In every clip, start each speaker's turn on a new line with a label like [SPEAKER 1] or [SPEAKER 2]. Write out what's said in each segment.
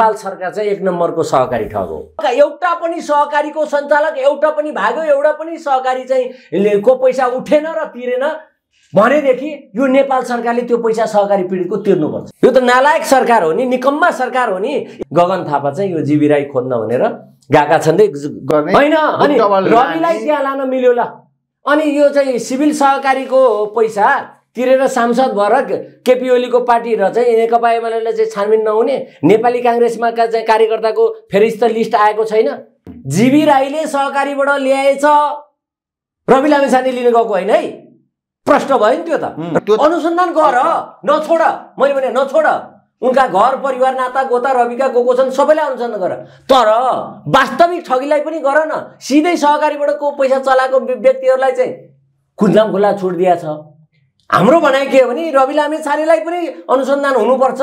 [SPEAKER 1] नेपाल सरकार चाहिँ एक नम्बरको सहकारी ठग हो एउटा पनि सहकारीको सञ्चालक एउटा पनि भाग्यो एउटा पनि सहकारी चाहिँ को पैसा उठेन र तिरेन भनेदेखि यो नेपाल सरकारले त्यो पैसा सहकारी पीडितको तिर्नुपर्छ यो त नालायक सरकार हो नि निकम्मा सरकार हो नि गगन थापा चाहिँ यो जीवी राई खोज्न भनेर गएका छन् होइन अनि रविलाई त्यहाँ लान मिल्यो ल अनि यो चाहिँ सिभिल सहकारीको पैसा तिरेर सांसद भएर केपी ओलीको पार्टी र चाहिँ नेकपा एमाले चाहिँ छानबिन नहुने नेपाली काङ्ग्रेसमा चाहिँ कार्यकर्ताको फेरिस्त लिस्ट आएको छैन जीवी राईले सहकारीबाट ल्याएछ रवि लामेछाने लिन गएको होइन है प्रश्न भयो नि त्यो त अनुसन्धान गर नछोड मैले भने नछोड उनका घर परिवार नाता गोता रविका गएको छन् सबैलाई अनुसन्धान गर तर वास्तविक ठगीलाई पनि गर न सिधै सहकारीबाट को पैसा चलाएको व्यक्तिहरूलाई चाहिँ खुल्लाम खुल्ला छुट दिएछ हाम्रो भनाइ के हो भने रवि लामे छानेलाई पनि अनुसन्धान हुनुपर्छ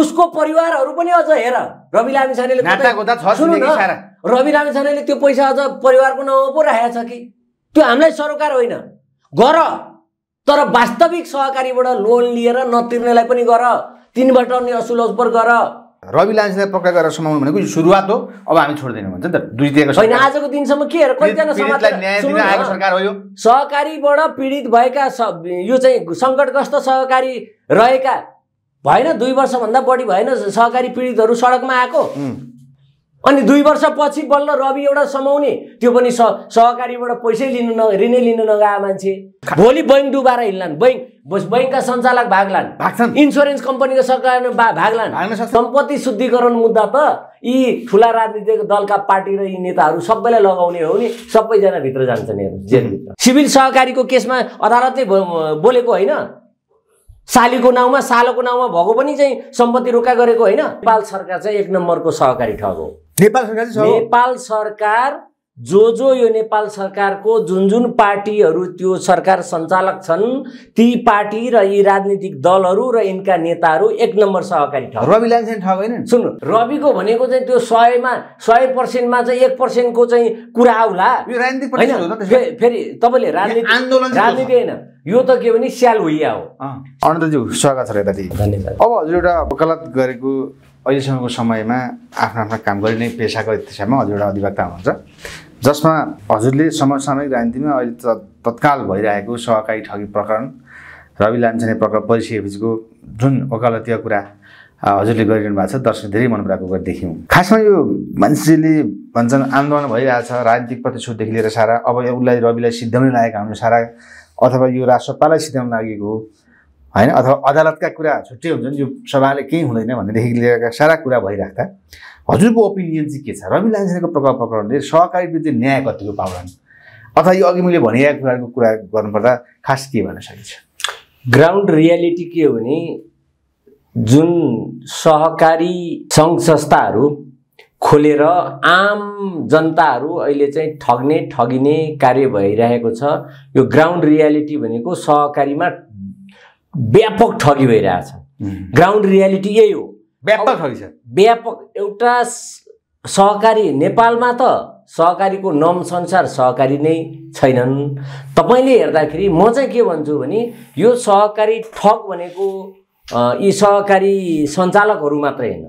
[SPEAKER 1] उसको परिवारहरू पनि अझ हेर रवि लामेछानेले सुन्नु न रवि छानेले त्यो पैसा अझ परिवारको नाउँमा पो राखेको छ कि त्यो हामीलाई सरोकार होइन गर तर वास्तविक सहकारीबाट लोन लिएर नतिर्नेलाई पनि गर तिनबाट नि असुल असुपर गर रवि
[SPEAKER 2] लान्सेलाई पक्का गरेर समाउनु भनेको सुरुवात हो अब हामी छोड्दैनौँ भन्छ नि त दुई दिएको छैन
[SPEAKER 1] आजको दिनसम्म के कतिजना सरकार हो यो सहकारीबाट पीडित भएका यो चाहिँ सङ्कटग्रस्त सहकारी रहेका भएन दुई वर्षभन्दा बढी भएन सहकारी पीडितहरू सडकमा आएको अनि दुई वर्षपछि बल्ल रवि एउटा समाउने त्यो पनि स सहकारीबाट पैसै लिनु न ऋणै लिनु नगाए मान्छे भोलि बैङ्क डुबाएर हिँड्लान् बैङ्क बैङ्कका सञ्चालक भागलान् भाग्छन् इन्सुरेन्स कम्पनीको सरकार लान् सम्पत्ति शुद्धिकरण मुद्दा त यी ठुला राजनीतिक दलका पार्टी र यी नेताहरू सबैलाई लगाउने हो नि सबैजना भित्र जान्छन् जेलभित्र सिभिल सहकारीको केसमा अदालतले बोलेको होइन सालीको नाउँमा सालोको नाउँमा भएको पनि चाहिँ सम्पत्ति रोका गरेको होइन नेपाल सरकार चाहिँ एक नम्बरको सहकारी ठग हो नेपाल सरकार नेपाल सरकार जो जो यो नेपाल सरकारको जुन जुन पार्टीहरू त्यो सरकार सञ्चालक छन् ती पार्टी र यी राजनीतिक दलहरू र यिनका नेताहरू एक नम्बर सहकारी ठग रवि लामिछाने ठग होइन सुन्नु रविको भनेको चाहिँ त्यो सयमा सय पर्सेन्टमा चाहिँ एक पर्सेन्टको चाहिँ कुरा आउला फेरि तपाईँले राजनीति आन्दोलन राजनीति होइन यो त के भने स्याल भुइया हो
[SPEAKER 2] अनन्तज्यू स्वागत छ यताति धन्यवाद अब हजुर एउटा वकालत गरेको अहिलेसम्मको समयमा आफ्नो आफ्नो काम गरिने पेसाको दिशामा हजुर एउटा अधिवक्ता हुनुहुन्छ जसमा हजुरले समसामयिक राजनीतिमा अहिले त तत्काल भइरहेको सहकारी ठगी प्रकरण रवि लामछाने प्रकरण परिसकेपछिको जुन वकालतीय कुरा हजुरले गरिरहनु भएको छ दर्शक धेरै मन पराएको कुरा देख्यौँ खासमा यो मान्छेले भन्छन् आन्दोलन भइरहेछ राजनीतिक प्रतिशोधदेखि लिएर सारा अब उसलाई रविलाई सिद्ध्याउनै लागेको हाम्रो सारा अथवा यो राजसभालाई सिध्याउन लागेको होइन अथवा अदालतका कुरा छुट्टै हुन्छन् यो सभाले केही हुँदैन भनेदेखि लिएर सारा कुरा भइराख्दा हजुरको ओपिनियन चाहिँ के छ रवि लामिछानेको प्रकार प्रकरणले सहकारी विरुद्ध न्याय कतिको पाउँदैन अथवा यो अघि मैले भनिरहेको कुराको कुरा गर्नुपर्दा खास के भन्न सकिन्छ
[SPEAKER 1] ग्राउन्ड रियालिटी के हो भने जुन सहकारी सङ्घ संस्थाहरू खोलेर आम जनताहरू अहिले चाहिँ ठग्ने ठगिने कार्य भइरहेको छ यो ग्राउन्ड रियालिटी भनेको सहकारीमा व्यापक ठगी भइरहेछ ग्राउन्ड रियालिटी यही हो व्यापक ठगी छ व्यापक एउटा सहकारी नेपालमा त सहकारीको नम संसार सहकारी नै छैनन् तपाईँले हेर्दाखेरि म चाहिँ के भन्छु भने यो सहकारी ठग भनेको यी सहकारी सञ्चालकहरू मात्रै होइन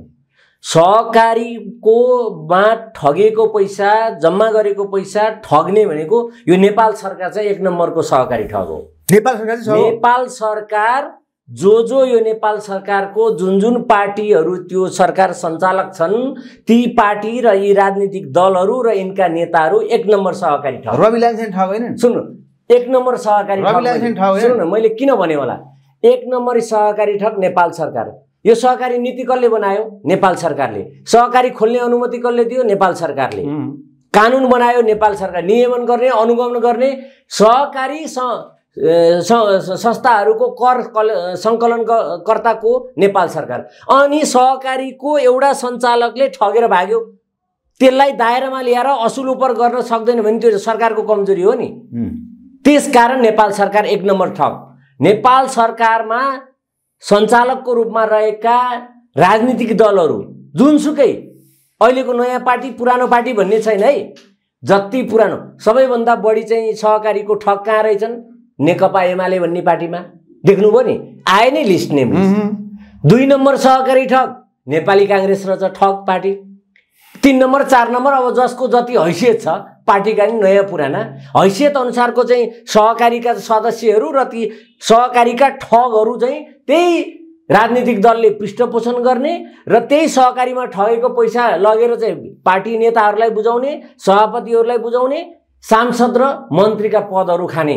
[SPEAKER 1] सहकारीकोमा ठगेको पैसा जम्मा गरेको पैसा ठग्ने भनेको यो नेपाल सरकार चाहिँ एक नम्बरको सहकारी ठग हो नेपाल सरकार नेपाल सरकार जो जो यो नेपाल सरकारको जुन जुन पार्टीहरू त्यो सरकार सञ्चालक छन् ती पार्टी र यी राजनीतिक दलहरू र यिनका नेताहरू एक नम्बर सहकारी ठग रवि ठग होइन सुन्नु एक नम्बर सहकारी ठग सुन्नु मैले किन भने होला एक नम्बर सहकारी ठग नेपाल सरकार यो सहकारी नीति कसले बनायो नेपाल सरकारले सहकारी खोल्ने अनुमति कसले दियो नेपाल सरकारले कानुन बनायो नेपाल सरकार नियमन गर्ने अनुगमन गर्ने सहकारी संस्थाहरूको कर सङ्कलनकर्ताको नेपाल सरकार अनि सहकारीको एउटा सञ्चालकले ठगेर भाग्यो त्यसलाई दायरामा ल्याएर असुल उप गर्न सक्दैन भने त्यो सरकारको कमजोरी हो नि त्यस कारण नेपाल सरकार एक नम्बर ठग नेपाल सरकारमा सञ्चालकको रूपमा रहेका राजनीतिक दलहरू जुनसुकै अहिलेको नयाँ पार्टी पुरानो पार्टी भन्ने छैन है जति पुरानो सबैभन्दा बढी चाहिँ सहकारीको ठग कहाँ रहेछन् नेकपा एमाले भन्ने पार्टीमा देख्नुभयो नि आए नै लिस्ट नेम दुई नम्बर सहकारी ठग नेपाली काङ्ग्रेस रहेछ ठग पार्टी तिन नम्बर चार नम्बर अब जसको जति हैसियत छ पार्टीका नि नयाँ पुराना हैसियत अनुसारको चाहिँ सहकारीका सदस्यहरू र ती सहकारीका ठगहरू चाहिँ त्यही राजनीतिक दलले पृष्ठपोषण गर्ने र त्यही सहकारीमा ठगेको पैसा लगेर चाहिँ पार्टी नेताहरूलाई बुझाउने सभापतिहरूलाई बुझाउने सांसद र मन्त्रीका पदहरू खाने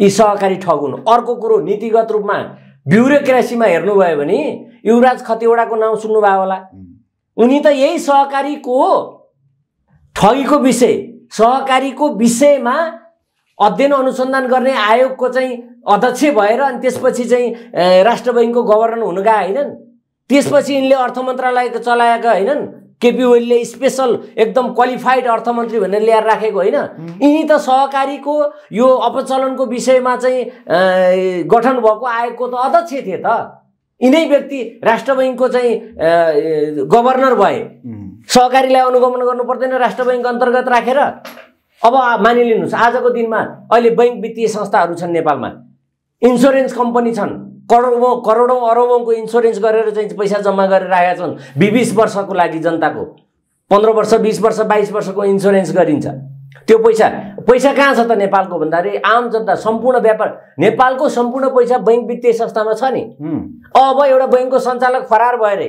[SPEAKER 1] यी सहकारी ठग हुन् अर्को कुरो नीतिगत रूपमा ब्युरोक्रेसीमा हेर्नुभयो भने युवराज खतिवडाको नाउँ सुन्नुभयो होला उनी त यही सहकारीको ठगीको विषय सहकारीको विषयमा अध्ययन अनुसन्धान गर्ने आयोगको चाहिँ अध्यक्ष भएर अनि त्यसपछि चाहिँ राष्ट्र बैङ्कको गभर्नर हुन गए होइनन् त्यसपछि यिनले अर्थ मन्त्रालय चलाएका होइनन् केपी ओलीले स्पेसल एकदम क्वालिफाइड अर्थमन्त्री भनेर ल्याएर राखेको होइन यिनी त सहकारीको यो अपचलनको विषयमा चाहिँ गठन भएको आयोगको त अध्यक्ष थिए त यिनै व्यक्ति राष्ट्र बैङ्कको चाहिँ गभर्नर भए सहकारीलाई अनुगमन गर्नु पर्दैन राष्ट्र बैङ्क अन्तर्गत राखेर रा। अब मानिलिनुहोस् आजको दिनमा अहिले बैङ्क वित्तीय संस्थाहरू छन् नेपालमा इन्सुरेन्स कम्पनी छन् करोडौँ करोडौँ अरबौँको इन्सुरेन्स गरेर चाहिँ पैसा जम्मा गरेर राखेका छन् बिस वर्षको लागि जनताको पन्ध्र वर्ष बिस वर्ष बाइस वर्षको इन्सुरेन्स गरिन्छ त्यो पैसा पैसा कहाँ छ त नेपालको भन्दाखेरि आम जनता सम्पूर्ण व्यापार नेपालको सम्पूर्ण पैसा बैङ्क वित्तीय संस्थामा छ नि अब एउटा बैङ्कको सञ्चालक फरार भयो अरे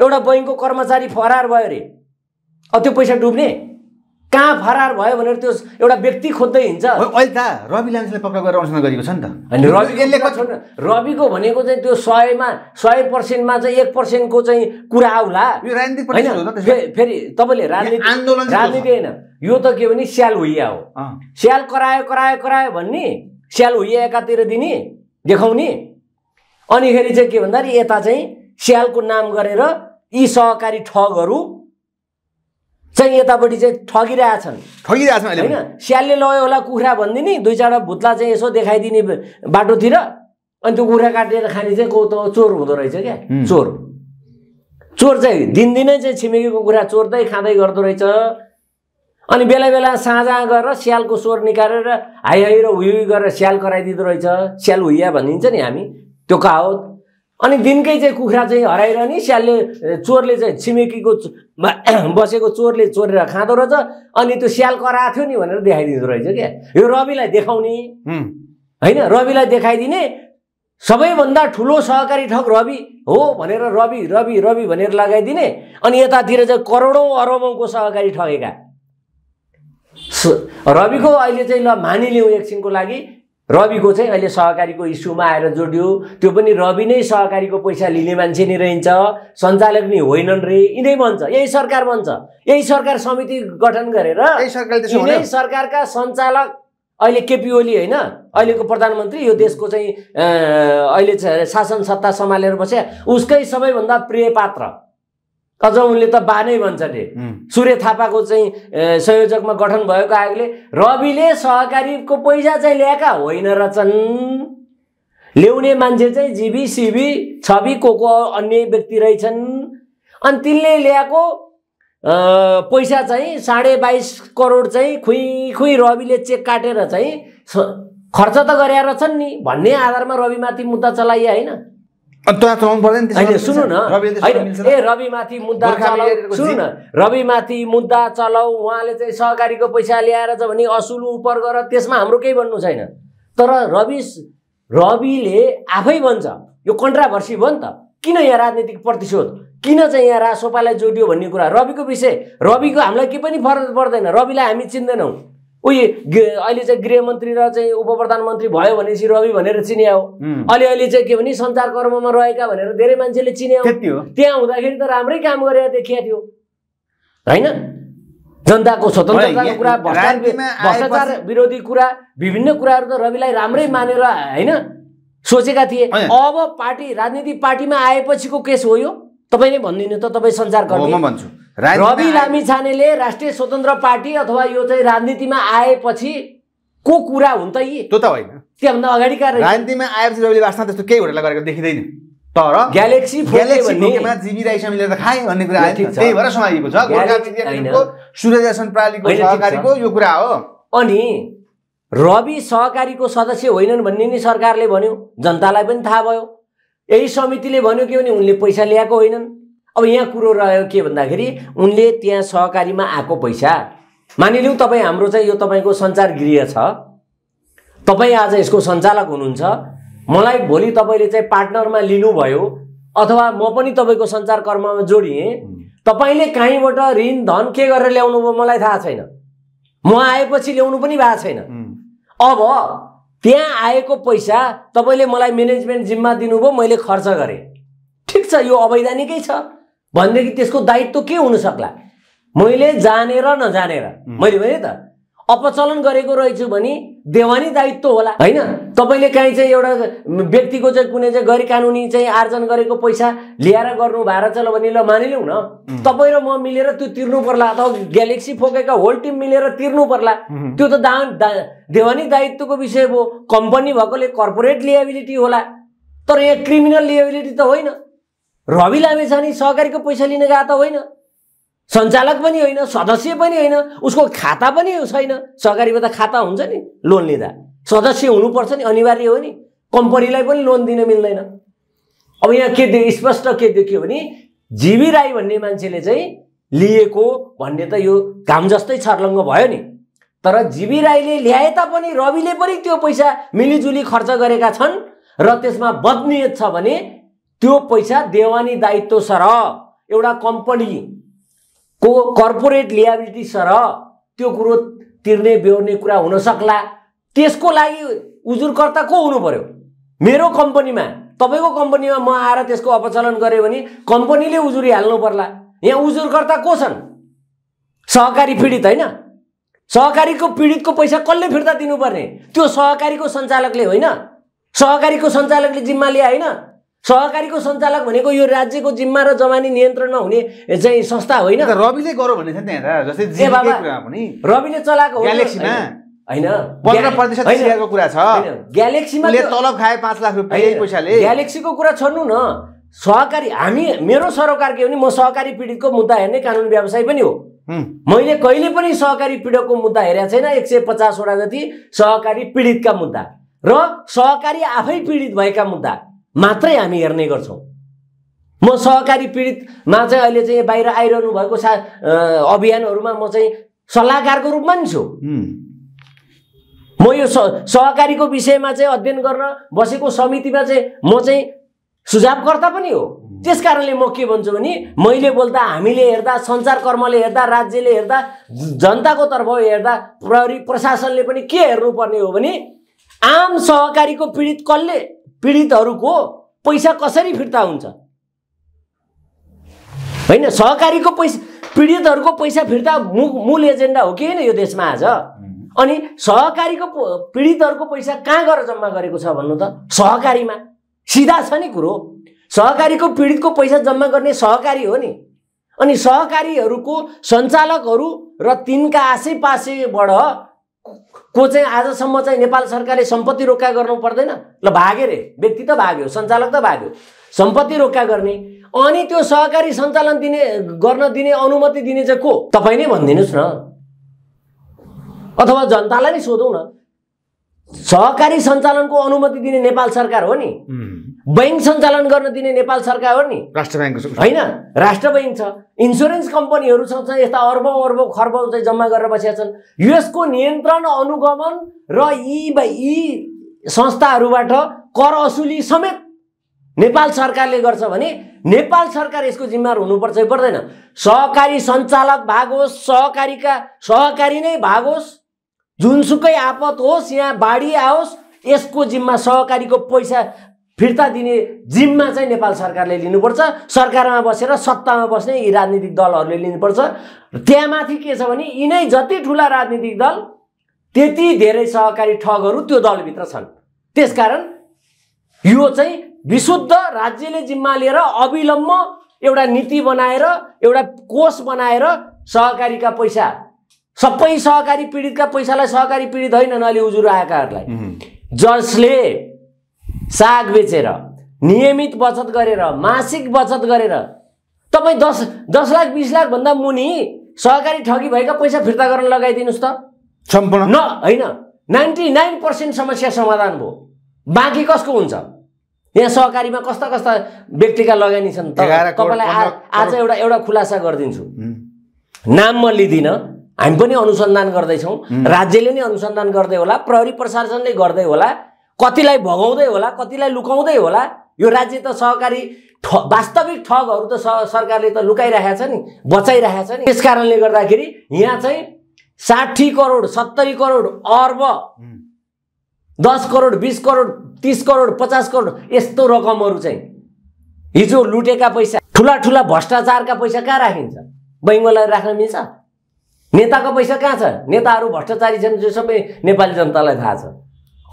[SPEAKER 1] एउटा बैङ्कको कर्मचारी फरार भयो अरे अब त्यो पैसा डुब्ने कहाँ फरार भयो भनेर त्यो एउटा व्यक्ति खोज्दै हिँड्छ अहिले त रवि लान्सले पक्राउ गरेर
[SPEAKER 2] अनुसन्धान गरेको छ नि
[SPEAKER 1] त होइन रविको भनेको चाहिँ त्यो सयमा सय पर्सेन्टमा चाहिँ एक पर्सेन्टको चाहिँ कुरा आउला फेरि तपाईँले राजनीति आन्दोलन राजनीति होइन यो त के भने स्याल हुइया हो स्याल करायो करायो करायो भन्ने स्याल हुइया एकातिर दिने देखाउने अनिखेरि चाहिँ के भन्दाखेरि यता चाहिँ स्यालको नाम गरेर यी सहकारी ठगहरू चाहिँ यतापट्टि चाहिँ ठगिरहेछन् ठगिरहेछन् होइन स्यालले लग्यो होला कुखुरा भनिदिने दुई चारवटा भुत्ला चाहिँ यसो देखाइदिने बाटोतिर अनि त्यो कुखुरा काटेर खाने चाहिँ को त चोर हुँदो रहेछ क्या चोर चोर चाहिँ दिनदिनै चाहिँ छिमेकीको कुखुरा चोर्दै खाँदै गर्दो रहेछ अनि बेला बेला साझा गरेर स्यालको स्वर निकालेर हाई हाई र हुई गरेर स्याल कराइदिँदो रहेछ स्याल हुइया भनिदिन्छ नि हामी त्यो हो अनि दिनकै चाहिँ कुखुरा चाहिँ हराइरहने स्यालले चोरले चाहिँ छिमेकीको बसेको चोरले चोरेर खाँदो रहेछ अनि त्यो स्याल कराएको थियो नि भनेर देखाइदिँदो रहेछ क्या यो रविलाई देखाउने होइन रविलाई देखाइदिने सबैभन्दा ठुलो सहकारी ठग रवि हो भनेर रवि रवि रवि भनेर लगाइदिने अनि यतातिर चाहिँ करोडौँ अरबौँको सहकारी ठगेका रविको अहिले चाहिँ ल मानिलिउँ एकछिनको लागि रविको चाहिँ अहिले सहकारीको इस्युमा आएर जोड्यो त्यो पनि रवि नै सहकारीको पैसा लिने मान्छे नै रहन्छ सञ्चालक नै होइनन् रे यिनै भन्छ यही सरकार भन्छ यही सरकार समिति गठन गरेर यिनै सरकारका सञ्चालक अहिले केपी ओली होइन अहिलेको प्रधानमन्त्री यो देशको चाहिँ अहिले शासन सत्ता सम्हालेर बसे उसकै सबैभन्दा प्रिय पात्र अझ उनले त बानै भन्छ नि सूर्य थापाको चाहिँ संयोजकमा गठन भएको आयोगले रविले सहकारीको पैसा चाहिँ ल्याएका होइन रहेछन् ल्याउने मान्छे चाहिँ जिबी सिबी छवि को को अन्य व्यक्ति रहेछन् अनि तिनले ल्याएको पैसा चाहिँ साढे बाइस करोड चाहिँ खुइ खुइ रविले चेक काटेर चाहिँ खर्च त गरेर रहेछन् नि भन्ने आधारमा रविमाथि मुद्दा चलाइए होइन
[SPEAKER 2] सुन न ए
[SPEAKER 1] रविमाथि मुद्दा चलाऊ न रविमाथि मुद्दा चलाऊ उहाँले चाहिँ सहकारीको पैसा ल्याएर चाहिँ भने असुल उपर गर त्यसमा हाम्रो केही भन्नु छैन तर रवि रविले आफै भन्छ यो कन्ट्राभर्सी भयो नि त किन यहाँ राजनीतिक प्रतिशोध किन चाहिँ यहाँ रासोपालाई जोडियो भन्ने कुरा रविको विषय रविको हामीलाई के पनि फरक पर्दैन रविलाई हामी चिन्दैनौँ उयो अहिले चाहिँ गृहमन्त्री र चाहिँ उप प्रधानमन्त्री भयो भनेपछि रवि भनेर चिनिया हो अलिअलि चाहिँ के भने सञ्चार कर्ममा रहेका भनेर धेरै मान्छेले चिन्या हो त्यहाँ हुँदाखेरि त राम्रै काम गरेर देखिया थियो होइन जनताको स्वतन्त्रताको कुरा भ्रष्टाचार विरोधी कुरा विभिन्न कुराहरू त रविलाई राम्रै मानेर होइन सोचेका थिए अब पार्टी राजनीतिक पार्टीमा आएपछिको केस हो यो तपाईँले भनिदिनु त तपाईँ सञ्चार गर्नु म भन्छु
[SPEAKER 2] रवि
[SPEAKER 1] छानेले राष्ट्रिय स्वतन्त्र पार्टी अथवा यो चाहिँ राजनीतिमा आएपछि को कुरा हुन् त यी त्यो त होइन त्योभन्दा अगाडिका राजनीतिमा आएपछि रवि बास्ना
[SPEAKER 2] त्यस्तो केही होटेल गरेको देखिँदैन तर ग्यालेक्सी ग्यालेक्सीमा राई राईसँग मिलेर खाएँ भन्ने कुरा आयो त्यही भएर समाएको छ सूर्यदर्शन
[SPEAKER 1] प्रणालीको सहकारीको यो कुरा हो अनि रवि सहकारीको सदस्य होइनन् भन्ने नि सरकारले भन्यो जनतालाई पनि थाहा भयो यही समितिले भन्यो कि भने उनले पैसा ल्याएको होइनन् अब यहाँ कुरो रह्यो के भन्दाखेरि उनले त्यहाँ सहकारीमा आएको पैसा मानिलिउँ तपाईँ हाम्रो चाहिँ यो तपाईँको सञ्चार गृह छ तपाईँ आज यसको सञ्चालक हुनुहुन्छ मलाई भोलि तपाईँले चाहिँ पार्टनरमा लिनुभयो अथवा म पनि तपाईँको सञ्चार कर्ममा जोडिएँ तपाईँले कहीँबाट ऋण धन के गरेर ल्याउनु भयो मलाई थाहा छैन म आएपछि ल्याउनु पनि भएको छैन अब त्यहाँ आएको पैसा तपाईँले मलाई म्यानेजमेन्ट जिम्मा दिनुभयो मैले खर्च गरेँ ठिक छ यो अवैधानिकै छ भनेदेखि त्यसको दायित्व के हुन सक्ला मैले जानेर नजानेर मैले भने त अपचलन गरेको रहेछु भने देवानी दायित्व होला होइन तपाईँले काहीँ चाहिँ एउटा व्यक्तिको चाहिँ कुनै चाहिँ गैर कानुनी चाहिँ आर्जन गरेको पैसा ल्याएर गर्नु भएर चल भने ल मानिलिउँ न तपाईँ र म मिलेर त्यो तिर्नु पर्ला अथवा ग्यालेक्सी फोकेका होल टिम मिलेर तिर्नु पर्ला त्यो त दा, देवानी दायित्वको विषय भयो कम्पनी भएकोले कर्पोरेट लिएबिलिटी होला तर यहाँ क्रिमिनल लिएबिलिटी त होइन रवि लामेछाने सहकारीको पैसा लिन गएको त होइन सञ्चालक पनि होइन सदस्य पनि होइन उसको खाता पनि छैन सहकारीमा त खाता हुन्छ नि लोन लिँदा सदस्य हुनुपर्छ नि अनिवार्य हो नि कम्पनीलाई पनि लोन दिन मिल्दैन अब यहाँ के देख्यो स्पष्ट के देखियो भने जीवी राई भन्ने मान्छेले चाहिँ लिएको भन्ने त यो घाम जस्तै छर्लङ्ग भयो नि तर जीवी राईले ल्याए तापनि रविले पनि त्यो पैसा मिलिजुली खर्च गरेका छन् र त्यसमा बदनियत छ भने त्यो पैसा देवानी दायित्व सर एउटा कम्पनी को कर्पोरेट लियाबिलिटी सर त्यो कुरो तिर्ने बेहोर्ने कुरा हुन सक्ला त्यसको लागि उजुरकर्ता को हुनु पर्यो मेरो कम्पनीमा तपाईँको कम्पनीमा म आएर त्यसको अपचलन गरेँ भने कम्पनीले उजुरी हाल्नु पर्ला यहाँ उजुरकर्ता को छन् सहकारी पीडित होइन सहकारीको पीडितको पैसा कसले फिर्ता दिनुपर्ने त्यो सहकारीको सञ्चालकले होइन सहकारीको सञ्चालकले जिम्मा लिए होइन सहकारीको सञ्चालक भनेको यो राज्यको जिम्मा र जमानी नियन्त्रणमा हुने चाहिँ संस्था होइन रविले गर्यो भने रविले चलाएको होइन ग्यालेक्सीमा तलब खाए पाँच लाख पैसाले ग्यालेक्सीको कुरा छोड्नु न सहकारी हामी मेरो सरकार के हो भने म सहकारी पीडितको मुद्दा हेर्ने कानुन व्यवसाय पनि हो मैले कहिले पनि सहकारी पीडकको मुद्दा हेरेको छैन एक सय पचासवटा जति सहकारी पीडितका मुद्दा र सहकारी आफै पीडित भएका मुद्दा मात्रै हामी हेर्ने गर्छौँ म सहकारी पीडितमा चाहिँ अहिले चाहिँ बाहिर आइरहनु भएको सा अभियानहरूमा म चाहिँ सल्लाहकारको रूपमा नि छु म यो सहकारीको विषयमा चाहिँ अध्ययन गर्न बसेको समितिमा चाहिँ म चाहिँ सुझावकर्ता पनि हो त्यस कारणले म के भन्छु भने मैले बोल्दा हामीले हेर्दा कर्मले हेर्दा राज्यले हेर्दा जनताको तर्फ हेर्दा प्रहरी प्रशासनले पनि के हेर्नुपर्ने हो भने आम सहकारीको पीडित कसले पीडितहरूको पैसा कसरी फिर्ता हुन्छ होइन सहकारीको पैसा पीडितहरूको पैसा फिर्ता मुख मूल एजेन्डा हो कि होइन यो देशमा आज अनि सहकारीको पीडितहरूको पैसा कहाँ गएर जम्मा गरेको छ भन्नु त सहकारीमा सिधा छ नि कुरो सहकारीको पीडितको पैसा जम्मा गर्ने सहकारी हो नि अनि सहकारीहरूको सञ्चालकहरू र तिनका आसेपासेबाट को चाहिँ आजसम्म चाहिँ नेपाल सरकारले सम्पत्ति रोक्का गर्नु पर्दैन ल भाग्यो रे व्यक्ति त भाग्यो सञ्चालक त भाग्यो सम्पत्ति रोक्का गर्ने अनि त्यो सहकारी सञ्चालन दिने गर्न दिने अनुमति दिने चाहिँ को तपाईँ नै भनिदिनुहोस् न अथवा जनतालाई नै सोधौँ न सहकारी सञ्चालनको अनुमति दिने नेपाल सरकार हो नि ब्याङ्क सञ्चालन गर्न दिने नेपाल सरकार हो नि
[SPEAKER 2] राष्ट्र ब्याङ्क होइन राष्ट्र
[SPEAKER 1] ब्याङ्क छ इन्सुरेन्स कम्पनीहरू छ यस्ता अर्बौँ अर्बौँ खर्बौँ चाहिँ जम्मा गरेर बसेका छन् यसको नियन्त्रण अनुगमन र यी यी संस्थाहरूबाट कर असुली समेत नेपाल सरकारले गर्छ भने नेपाल सरकार यसको जिम्मेवार हुनुपर्छ पर्दैन सहकारी सञ्चालक भाग होस् सहकारीका सहकारी नै भाग होस् जुनसुकै आपत होस् यहाँ बाढी आओस् यसको जिम्मा सहकारीको पैसा फिर्ता दिने जिम्मा चाहिँ नेपाल सरकारले लिनुपर्छ सरकारमा बसेर सत्तामा बस्ने यी राजनीतिक दलहरूले लिनुपर्छ त्यहाँमाथि के छ भने यिनै जति ठुला राजनीतिक दल त्यति धेरै सहकारी ठगहरू त्यो दलभित्र छन् त्यसकारण यो चाहिँ विशुद्ध राज्यले जिम्मा लिएर अविलम्ब एउटा नीति बनाएर एउटा कोष बनाएर सहकारीका पैसा सबै सहकारी पीडितका पैसालाई सहकारी पीडित होइन नले उजुर आएकाहरूलाई जसले साग बेचेर नियमित बचत गरेर मासिक बचत गरेर तपाईँ दस दस लाख बिस लाखभन्दा मुनि सहकारी ठगी भएका पैसा फिर्ता गर्न लगाइदिनुहोस् त सम्पूर्ण न होइन नाइन्टी नाइन पर्सेन्ट समस्या समाधान भयो बाँकी कसको हुन्छ यहाँ सहकारीमा कस्ता कस्ता व्यक्तिका लगानी छन् तपाईँलाई आज एउटा एउटा खुलासा गरिदिन्छु नाम म लिँदिनँ हामी पनि अनुसन्धान गर्दैछौँ राज्यले नै अनुसन्धान गर्दै होला प्रहरी प्रशासनले गर्दै होला कतिलाई भगाउँदै होला कतिलाई लुकाउँदै होला यो राज्य त सहकारी ठ वास्तविक ठगहरू त सरकारले त लुकाइरहेको छ नि बचाइरहेको छ नि त्यस कारणले गर्दाखेरि यहाँ चाहिँ साठी करोड सत्तरी करोड अर्ब दस करोड बिस करोड तिस करोड पचास करोड यस्तो रकमहरू चाहिँ हिजो लुटेका पैसा ठुला ठुला भ्रष्टाचारका पैसा कहाँ राखिन्छ बैङ्गलाई राख्न मिल्छ नेताको पैसा कहाँ छ नेताहरू भ्रष्टाचारी छन् जो सबै नेपाली जनतालाई थाहा छ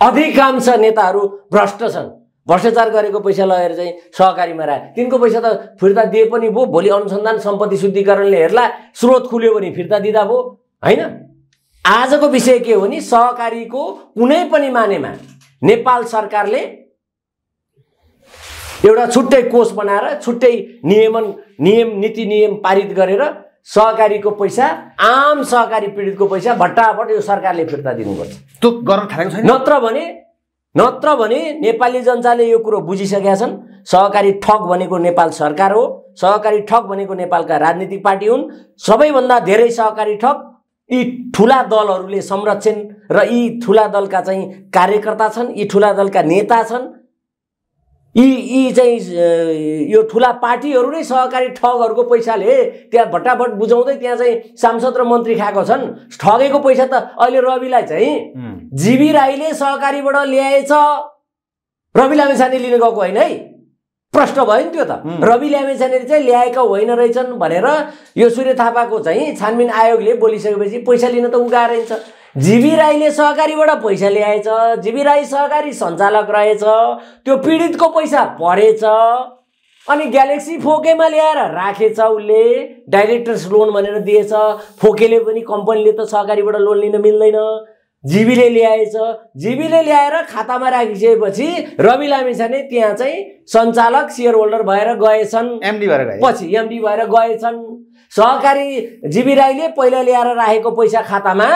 [SPEAKER 1] अधिकांश नेताहरू भ्रष्ट छन् भ्रष्टाचार गरेको पैसा लगेर चाहिँ सहकारीमा राख तिनको पैसा त फिर्ता दिए पनि भयो भोलि अनुसन्धान सम्पत्ति शुद्धिकरणले हेर्ला स्रोत खुल्यो भने फिर्ता दिँदा भयो होइन आजको विषय के हो भने सहकारीको कुनै पनि मानेमा नेपाल सरकारले एउटा छुट्टै कोष बनाएर छुट्टै नियमन नियम नीति नियम पारित गरेर सहकारीको पैसा आम सहकारी पीडितको पैसा भट्टाभट यो सरकारले फिर्ता दिनुपर्छ त्यो गर्न थालेको छैन नत्र भने नत्र भने नेपाली जनताले यो कुरो बुझिसकेका छन् सहकारी ठग भनेको नेपाल सरकार हो सहकारी ठग भनेको नेपालका राजनीतिक पार्टी हुन् सबैभन्दा धेरै सहकारी ठग यी ठुला दलहरूले संरक्षण र यी ठुला दलका चाहिँ कार्यकर्ता छन् यी ठुला दलका नेता छन् यी यी चाहिँ यो ठुला पार्टीहरू नै सहकारी ठगहरूको पैसाले त्यहाँ भट्टाभट बुझाउँदै त्यहाँ चाहिँ सांसद र मन्त्री खाएको छन् ठगेको पैसा त अहिले रविलाई चाहिँ जीवी राईले सहकारीबाट ल्याएछ रवि लामेछाने लिन गएको होइन है प्रश्न भयो नि त्यो त रवि लामेछाने चाहिँ ल्याएका होइन रहेछन् भनेर यो सूर्य थापाको चाहिँ छानबिन आयोगले बोलिसकेपछि पैसा लिन त उ उगाएर जिबी राईले सहकारीबाट पैसा ल्याएछ जिबी राई सहकारी सञ्चालक रहेछ त्यो पीडितको पैसा परेछ अनि ग्यालेक्सी फोकेमा ल्याएर राखेछ उसले डाइरेक्टर्स लोन भनेर दिएछ फोकेले पनि कम्पनीले त सहकारीबाट लोन लिन मिल्दैन जिबीले ल्याएछ जिबीले ल्याएर खातामा राखिसकेपछि रवि लामिसा नै त्यहाँ चाहिँ सञ्चालक सेयर होल्डर भएर गएछन् एमडी भएर पछि एमडी भएर गएछन् सहकारी जिबी राईले पहिला ल्याएर राखेको पैसा खातामा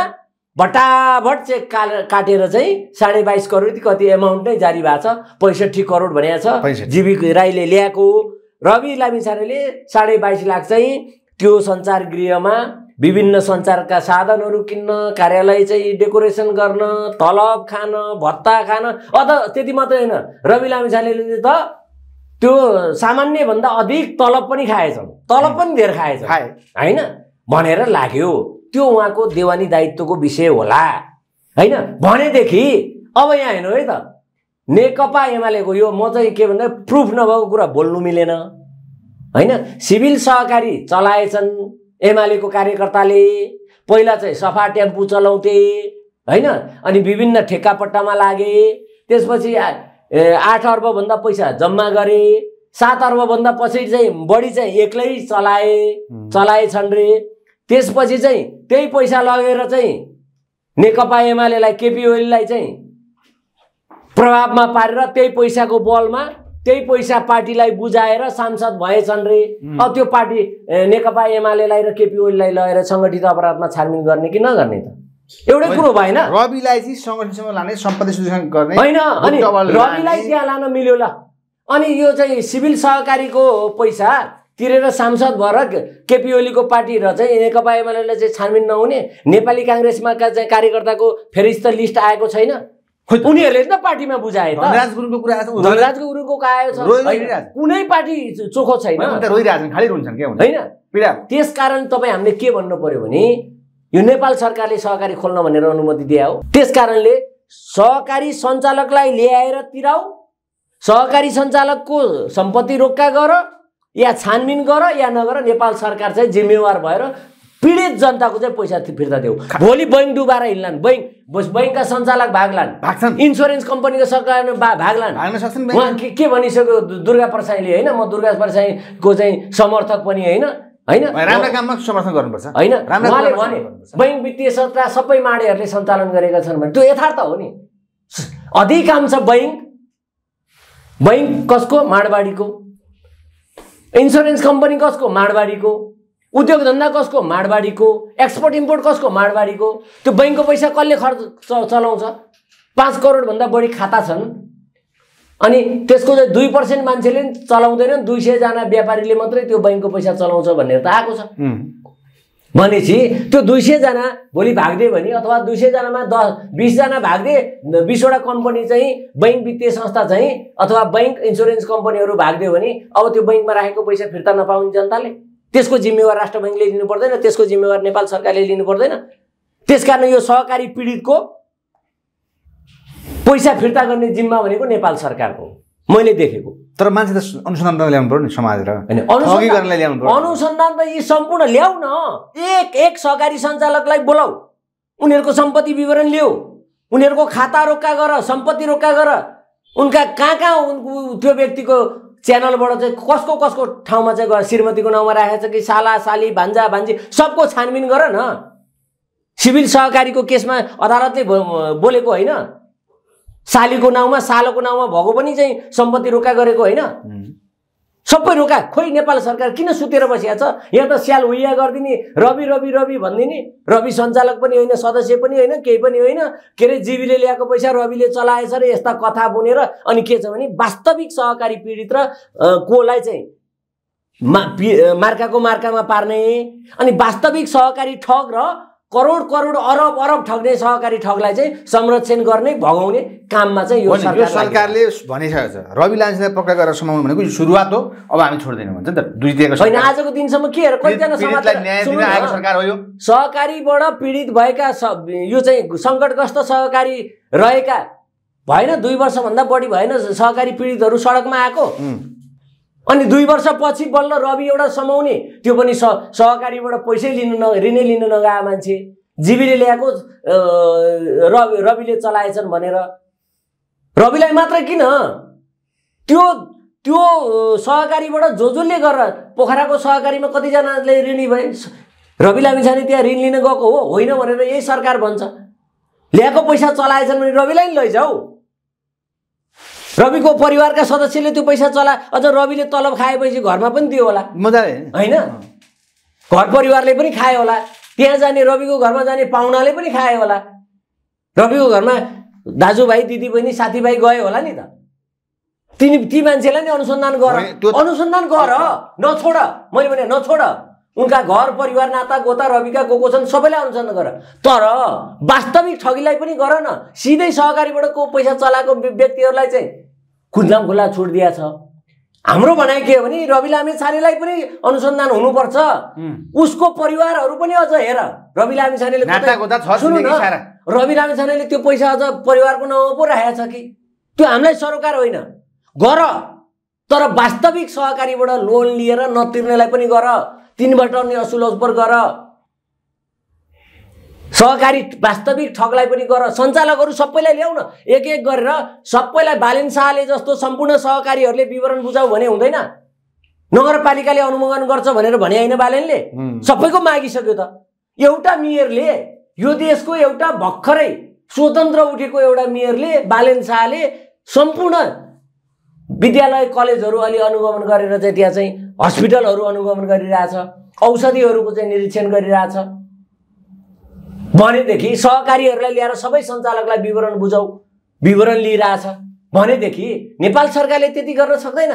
[SPEAKER 1] भट्टाभट चेक का काटेर चाहिँ साढे बाइस करोड कति एमाउन्ट नै जारी भएको छ पैँसठी करोड भनेको छ जीवी राईले ल्याएको रवि लामिछानेले साढे बाइस लाख चाहिँ त्यो सञ्चार गृहमा विभिन्न सञ्चारका साधनहरू किन्न कार्यालय चाहिँ डेकोरेसन गर्न तलब खान भत्ता खान अझ त्यति मात्रै होइन रवि लामिछानेले त त्यो सामान्यभन्दा अधिक तलब पनि खाएछन् तलब पनि धेर खाएछ होइन भनेर लाग्यो त्यो उहाँको देवानी दायित्वको विषय होला होइन भनेदेखि अब यहाँ हेर्नु है त नेकपा एमालेको यो म चाहिँ के भन्दा प्रुफ नभएको कुरा बोल्नु मिलेन होइन सिभिल सहकारी चलाएछन् एमालेको कार्यकर्ताले पहिला चाहिँ सफा टेम्पू चलाउँथे होइन अनि विभिन्न ठेक्कापट्टामा लागे त्यसपछि आठ अर्बभन्दा पैसा जम्मा गरे सात अर्बभन्दा पछि चाहिँ बढी चाहिँ एक्लै चलाए चलाएछन् रे त्यसपछि चाहिँ त्यही पैसा लगेर चाहिँ नेकपा एमालेलाई केपी ओलीलाई चाहिँ प्रभावमा पारेर त्यही पैसाको बलमा त्यही पैसा पार्टीलाई बुझाएर सांसद भएछन् रे अब त्यो पार्टी नेकपा एमालेलाई र केपी ओलीलाई लगेर सङ्गठित अपराधमा छानबिन गर्ने कि नगर्ने त एउटै कुरो भएन रविलाई चाहिँ लाने सम्पत्ति
[SPEAKER 2] सूचना गर्ने होइन अनि रविलाई
[SPEAKER 1] त्यहाँ लान मिल्यो ल अनि यो चाहिँ सिभिल सहकारीको पैसा तिरेर सांसद भएर केपी ओलीको पार्टी र चाहिँ नेकपा एमाले चाहिँ छानबिन नहुने नेपाली काङ्ग्रेसमा चाहिँ कार्यकर्ताको फेरिस्त लिस्ट आएको छैन उनीहरूले त पार्टीमा बुझाए धनराज गुरुङको कुरा धनराज गुरुङको आयो छ कुनै पार्टी चोखो छैन खालि होइन त्यस कारण तपाईँ हामीले के भन्नु पर्यो भने यो नेपाल सरकारले सहकारी खोल्न भनेर अनुमति दिए हो त्यस कारणले सहकारी सञ्चालकलाई ल्याएर तिराऊ सहकारी सञ्चालकको सम्पत्ति रोक्का गर या छानबिन गर या नगर नेपाल सरकार चाहिँ जिम्मेवार भएर पीडित जनताको चाहिँ पैसा फिर्ता देऊ भोलि बैङ्क डुबाएर हिँड्लान् बैङ्क बैङ्कका सञ्चालक भागलान् भाग्छन् इन्सुरेन्स कम्पनीको सरकार भाग्लान् उहाँ के भनिसक्यो दुर्गा प्रसाईले होइन म दुर्गा प्रसाईको चाहिँ समर्थक पनि होइन होइन राम्रो काममा समर्थन गर्नुपर्छ होइन उहाँले भने बैङ्क वित्तीय संस्था सबै माडेहरूले सञ्चालन गरेका छन् भने त्यो यथार्थ हो नि अधिकांश बैङ्क बैङ्क कसको माडबाडीको इन्सुरेन्स कम्पनी कसको माडबारीको उद्योग धन्दा कसको माडबारीको एक्सपोर्ट इम्पोर्ट कसको माडबारीको त्यो बैङ्कको पैसा कसले खर्च चलाउँछ पाँच करोडभन्दा बढी खाता छन् अनि त्यसको चाहिँ दुई पर्सेन्ट मान्छेले चलाउँदैनन् दुई सयजना व्यापारीले मात्रै त्यो बैङ्कको पैसा चलाउँछ भनेर त आएको छ भनेपछि त्यो दुई सयजना भोलि भागिदियो भने अथवा दुई सयजनामा दस बिसजना भागिदिए बिसवटा कम्पनी चाहिँ बैङ्क वित्तीय संस्था चाहिँ अथवा बैङ्क इन्सुरेन्स कम्पनीहरू भागिदियो भने अब त्यो बैङ्कमा राखेको पैसा फिर्ता नपाउने जनताले त्यसको जिम्मेवार राष्ट्र ब्याङ्कले लिनु पर्दैन त्यसको जिम्मेवार नेपाल सरकारले लिनु पर्दैन त्यसकारण यो सहकारी पीडितको पैसा फिर्ता गर्ने जिम्मा भनेको नेपाल सरकारको मैले देखेको
[SPEAKER 2] तर मान्छे त अनुसन्धान त ल्याउनु पर्यो नि समाज र अनुसन्धान
[SPEAKER 1] त यी सम्पूर्ण ल्याऊ न एक एक सहकारी सञ्चालकलाई बोलाऊ उनीहरूको सम्पत्ति विवरण ल्याऊ उनीहरूको खाता रोक्का गर सम्पत्ति रोक्का गर उनका कहाँ कहाँ त्यो व्यक्तिको च्यानलबाट चाहिँ कसको कसको ठाउँमा चाहिँ गएर श्रीमतीको नाउँमा राखेको छ कि साला साली भान्जा भान्जी सबको छानबिन गर न सिभिल सहकारीको केसमा अदालतले बोलेको होइन सालीको नाउँमा सालोको नाउँमा भएको पनि चाहिँ सम्पत्ति रोका गरेको होइन सबै रोका खोइ नेपाल सरकार किन सुतेर बसिया छ यहाँ त स्याल हुइया गरिदिने रवि रवि रवि भनिदिने रवि सञ्चालक पनि होइन सदस्य पनि होइन केही पनि होइन के अरे जीवीले ल्याएको पैसा रविले चलाएछ र यस्ता कथा बुनेर अनि के छ भने वास्तविक सहकारी पीडित र कोलाई चाहिँ मा पी मार्काको मार्कामा पार्ने अनि वास्तविक सहकारी ठग र करोड करोड अरब अरब ठग्ने सहकारी ठगलाई चाहिँ संरक्षण गर्ने भगाउने काममा चाहिँ यो सरकारले
[SPEAKER 2] भनिसकेको छ रवि लान्सले पक्रा गरेर समाउनु भनेको सुरुवात हो अब हामी छोड्दैनौँ भन्छ नि त दुई होइन
[SPEAKER 1] आजको दिनसम्म के कतिजना सहकारीबाट पीडित भएका यो चाहिँ सङ्कटग्रस्त सहकारी रहेका भएन दुई वर्षभन्दा बढी भएन सहकारी पीडितहरू सडकमा आएको अनि दुई वर्षपछि बल्ल रवि एउटा समाउने त्यो पनि स सहकारीबाट पैसै लिनु न ऋणै लिनु नगाए मान्छे जीवीले ल्याएको रवि रविले चलाएछन् भनेर रविलाई मात्र किन त्यो त्यो सहकारीबाट जो जोले गरेर पोखराको सहकारीमा कतिजनाले ऋणी भए रवि लामिछाने त्यहाँ ऋण लिन गएको हो होइन भनेर यही सरकार भन्छ ल्याएको पैसा चलाएछन् भने रविलाई नि लैजाऊ रविको परिवारका सदस्यले त्यो पैसा चला अझ रविले तलब खाएपछि घरमा पनि दियो होला मजाले होइन घर परिवारले पनि खायो होला त्यहाँ जाने रविको घरमा जाने पाहुनाले पनि खायो होला रविको घरमा दाजुभाइ दिदीबहिनी साथीभाइ गयो होला नि त तिनी ती मान्छेलाई नि अनुसन्धान गर अनुसन्धान गर नछोड मैले भने नछोड उनका घर परिवार नाता गोता रविका को छन् सबैलाई अनुसन्धान गर तर वास्तविक ठगीलाई पनि गर न सिधै सहकारीबाट को पैसा चलाएको व्यक्तिहरूलाई चाहिँ खुल्लाम खुल्ला छुट दिया छ
[SPEAKER 2] हाम्रो भनाइ के
[SPEAKER 1] हो भने रवि लामिछानेलाई पनि अनुसन्धान हुनुपर्छ उसको परिवारहरू पनि अझ हेर रवि लामिछानेले छानेले रवि रवि लामिछानेले त्यो पैसा अझ परिवारको नाउँमा पो राखेको छ कि त्यो हामीलाई सरोकार होइन गर तर वास्तविक सहकारीबाट लोन लिएर नतिर्नेलाई पनि गर तिनबाट अन्य असुल असपर गर सहकारी वास्तविक ठगलाई पनि गर सञ्चालकहरू सबैलाई ल्याउन एक एक गरेर सबैलाई बालेन शाहले जस्तो सम्पूर्ण सहकारीहरूले विवरण बुझाऊ भने हुँदैन नगरपालिकाले अनुमोदन गर्छ भनेर भने होइन बालेनले सबैको मागिसक्यो त एउटा मेयरले यो देशको एउटा भर्खरै स्वतन्त्र उठेको एउटा मेयरले बालेन शाहले सम्पूर्ण विद्यालय कलेजहरू अलि अनुगमन गरेर चाहिँ त्यहाँ चाहिँ हस्पिटलहरू अनुगमन गरिरहेछ औषधिहरूको चाहिँ निरीक्षण गरिरहेछ भनेदेखि सहकारीहरूलाई ल्याएर सबै सञ्चालकलाई विवरण बुझाऊ विवरण लिइरहेछ भनेदेखि नेपाल सरकारले त्यति गर्न सक्दैन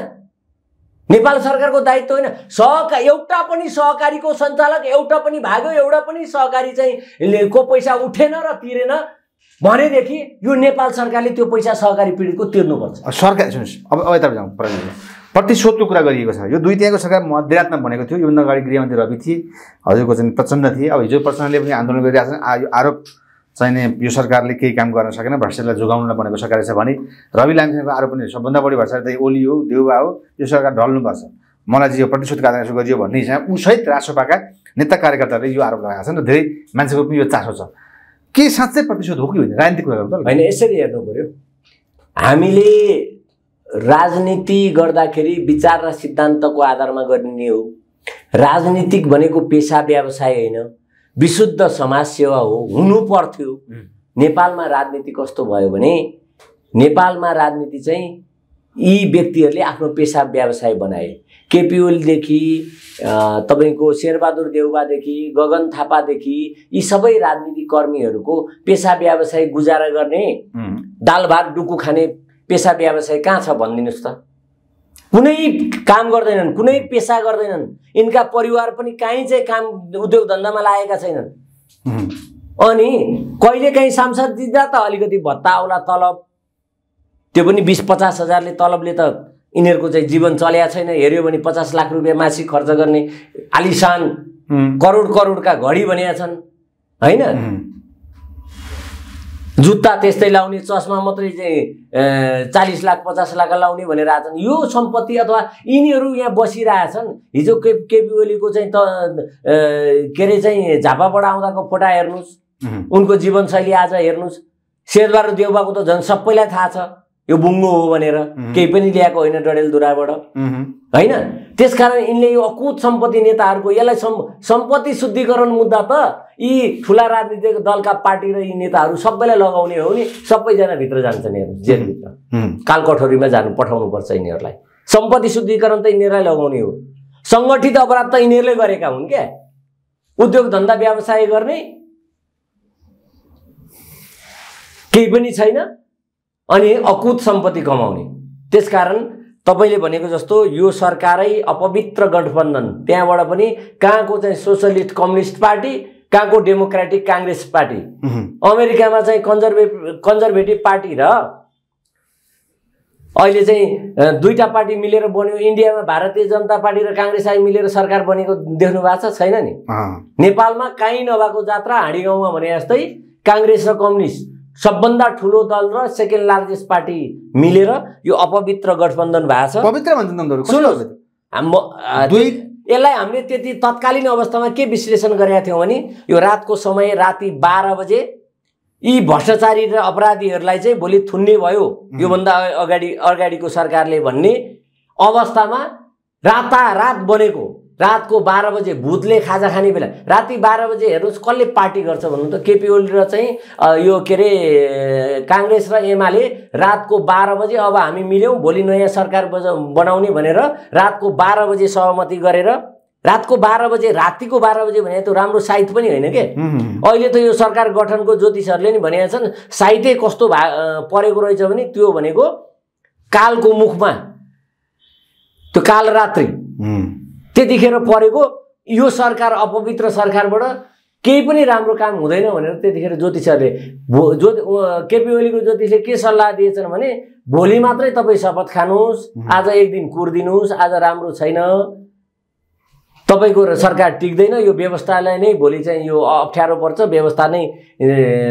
[SPEAKER 1] नेपाल सरकारको दायित्व होइन सहका एउटा पनि सहकारीको सञ्चालक एउटा पनि भाग्यो एउटा पनि सहकारी चाहिँ को पैसा उठेन र तिरेन भनेदेखि यो नेपाल सरकारले त्यो पैसा सहकारी पीडितको तिर्नुपर्छ
[SPEAKER 2] सरकार सुन्नुहोस् अब यता जाउँ प्रतिशोधको कुरा गरिएको छ यो दुई त्यहाँको सरकार मध्यरातमा भनेको थियो योभन्दा अगाडि गृहमन्त्री रवि थिए हजुरको चाहिँ प्रचण्ड थिए अब हिजो प्रचण्डले पनि आन्दोलन गरिरहेको छन् यो आरोप चाहिने यो सरकारले केही काम गर्न सकेन भ्रष्टाचारलाई जोगाउन बनेको सरकार छ भने रवि लामिछानेको आरोप पनि सबभन्दा बढी भ्रष्टाचार त ओली हो देउवा हो यो सरकार ढल्नुपर्छ मलाई चाहिँ यो प्रतिशोध कार्य गरियो भन्ने हिसाबमा उसहित राष्ट्रपाका नेता कार्यकर्ताहरूले यो आरोप लगाएका छन् र धेरै मान्छेको पनि यो चासो छ के साँच्चै प्रतिशोध हो कि होइन राजनीतिक
[SPEAKER 1] कुरा होइन यसरी हेर्नु पऱ्यो हामीले राजनीति गर्दाखेरि विचार र सिद्धान्तको आधारमा गरिने हो राजनीतिक भनेको पेसा व्यवसाय होइन विशुद्ध समाज सेवा हो हुनु पर्थ्यो नेपालमा राजनीति कस्तो भयो भने नेपालमा राजनीति चाहिँ यी व्यक्तिहरूले आफ्नो पेसा व्यवसाय बनाए केपी ओलीदेखि तपाईँको शेरबहादुर देउबादेखि गगन थापादेखि यी सबै राजनीति कर्मीहरूको पेसा व्यवसाय गुजारा गर्ने दाल भात डुकु खाने पेसा व्यवसाय कहाँ छ भनिदिनुहोस् त कुनै काम गर्दैनन् कुनै पेसा गर्दैनन् यिनका परिवार पनि काहीँ चाहिँ काम उद्योग धन्दामा लागेका छैनन् अनि कहिलेकाहीँ सांसद दिँदा त अलिकति भत्ता आउला तलब त्यो पनि बिस पचास हजारले तलबले त यिनीहरूको चाहिँ जीवन चल्या छैन हेऱ्यो भने पचास लाख रुपियाँ मासिक खर्च गर्ने आलिसान करोड करोडका घडी भनिया छन् होइन जुत्ता त्यस्तै लाउने चस्मा मात्रै चाहिँ चालिस लाख पचास लाख लाउने भनेर आएछन् यो सम्पत्ति अथवा यिनीहरू यहाँ बसिरहेछन् हिजो के केपी ओलीको चाहिँ त के अरे चाहिँ झापाबाट आउँदाको फोटा हेर्नुहोस् उनको जीवनशैली आज हेर्नुहोस् शेरबार देउबाको त झन् सबैलाई थाहा छ यो बुङ्गो हो भनेर केही पनि ल्याएको होइन डडेलधुराबाट होइन त्यसकारण यिनले यो अकुत सम्पत्ति नेताहरूको यसलाई सम्पत्ति शुद्धिकरण मुद्दा त यी ठुला राजनीतिक दलका पार्टी र यी नेताहरू सबैलाई लगाउने हो नि सबैजना भित्र जान्छन् यिनीहरू जेलभित्र कालकठोरीमा जानु पठाउनुपर्छ यिनीहरूलाई सम्पत्ति शुद्धिकरण त यिनीहरूलाई लगाउने हो सङ्गठित अपराध त यिनीहरूले गरेका हुन् क्या उद्योग धन्दा व्यवसाय गर्ने केही पनि छैन अनि अकुत सम्पत्ति कमाउने त्यसकारण तपाईँले भनेको जस्तो यो सरकारै अपवित्र गठबन्धन त्यहाँबाट पनि कहाँको चाहिँ सोसलिस्ट कम्युनिस्ट पार्टी कहाँको डेमोक्रेटिक काङ्ग्रेस पार्टी अमेरिकामा चाहिँ कन्जर्भे कन्जर्भेटिभ पार्टी र अहिले चाहिँ दुईवटा पार्टी मिलेर बन्यो इन्डियामा भारतीय जनता पार्टी र काङ्ग्रेस आई मिलेर सरकार बनेको देख्नु भएको छ छैन नि नेपालमा काहीँ नभएको जात्रा हाँडी गाउँमा भने जस्तै काङ्ग्रेस र कम्युनिस्ट सबभन्दा ठुलो दल र सेकेन्ड लार्जेस्ट पार्टी मिलेर यो अपवित्र गठबन्धन भएको छ पवित्र यसलाई हामीले त्यति तत्कालीन अवस्थामा के विश्लेषण गरेका थियौँ भने यो रातको समय राति बाह्र बजे यी भ्रष्टाचारी र अपराधीहरूलाई चाहिँ भोलि थुन्ने भयो योभन्दा अगाडि अगाडिको सरकारले भन्ने अवस्थामा रातारात बनेको रातको बाह्र बजे भूतले खाजा खाने बेला राति बाह्र बजे हेर्नुहोस् कसले पार्टी गर्छ भन्नु त केपी ओली र चाहिँ यो के अरे काङ्ग्रेस र एमाले रातको बाह्र बजे अब हामी मिल्यौँ भोलि नयाँ सरकार बनाउने भनेर रातको बाह्र बजे सहमति गरेर रातको बाह्र बजे रातिको बाह्र बजे भने त राम्रो साहित्य पनि होइन के अहिले त यो सरकार गठनको ज्योतिषहरूले नि भनेका छन् साइतै कस्तो भा परेको रहेछ भने त्यो भनेको कालको मुखमा त्यो कालरात्री त्यतिखेर परेको यो सरकार अपवित्र सरकारबाट केही पनि राम्रो काम हुँदैन भनेर त्यतिखेर ज्योतिषहरूले भो ज्यो केपी ओलीको ज्योतिषले के सल्लाह दिएछन् भने भोलि मात्रै तपाईँ शपथ खानुहोस् आज एक दिन कुर्दिनुहोस् आज राम्रो छैन तपाईँको सरकार टिक्दैन यो व्यवस्थालाई नै भोलि चाहिँ यो अप्ठ्यारो पर्छ व्यवस्था नै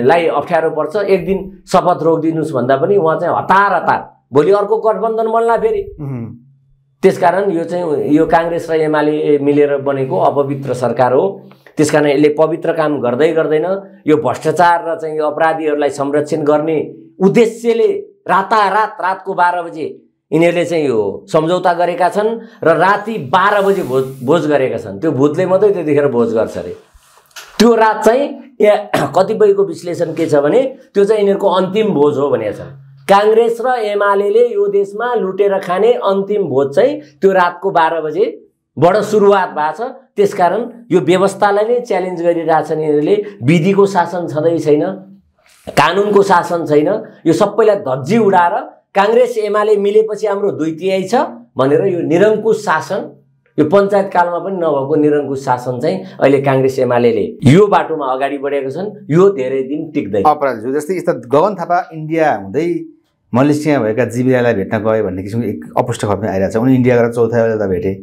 [SPEAKER 1] लाई अप्ठ्यारो पर्छ एक दिन शपथ रोकिदिनुहोस् भन्दा पनि उहाँ चाहिँ हतार हतार भोलि अर्को गठबन्धन बन्ला फेरि त्यसकारण यो चाहिँ यो काङ्ग्रेस र एमाले मिलेर बनेको अपवित्र सरकार हो त्यस कारण यसले पवित्र काम गर्दै गर्दैन यो भ्रष्टाचार र चाहिँ यो अपराधीहरूलाई संरक्षण गर्ने उद्देश्यले रातारात रातको बाह्र बजे यिनीहरूले चाहिँ यो सम्झौता गरेका छन् र राति बाह्र बजे भोज भोज गरेका छन् त्यो भूतले मात्रै त्यतिखेर भोज गर्छ अरे त्यो रात चाहिँ यहाँ कतिपयको विश्लेषण के छ भने त्यो चाहिँ यिनीहरूको अन्तिम भोज हो भनेको छ काङ्ग्रेस र एमाले यो देशमा लुटेर खाने अन्तिम भोज चाहिँ त्यो रातको बाह्र बजेबाट सुरुवात भएको छ त्यसकारण यो व्यवस्थालाई नै च्यालेन्ज गरिरहेछन् यिनीहरूले विधिको शासन छँदै छैन कानुनको शासन छैन यो सबैलाई धज्जी उडाएर काङ्ग्रेस एमाले मिलेपछि हाम्रो दुई तिहाई छ भनेर यो निरङ्कुश शासन यो पञ्चायत कालमा पनि नभएको निरङ्कुश शासन चाहिँ अहिले काङ्ग्रेस एमाले यो बाटोमा अगाडि बढेका छन् यो धेरै दिन टिक्दैन अपराध जस्तै यस्ता
[SPEAKER 2] गगन थापा इन्डिया हुँदै मलेसिया भएका जिबिरालाई भेट्न गयो भन्ने किसिमको एक अपुष्ट खबर आइरहेको छ उनी इन्डिया गएर त भेटे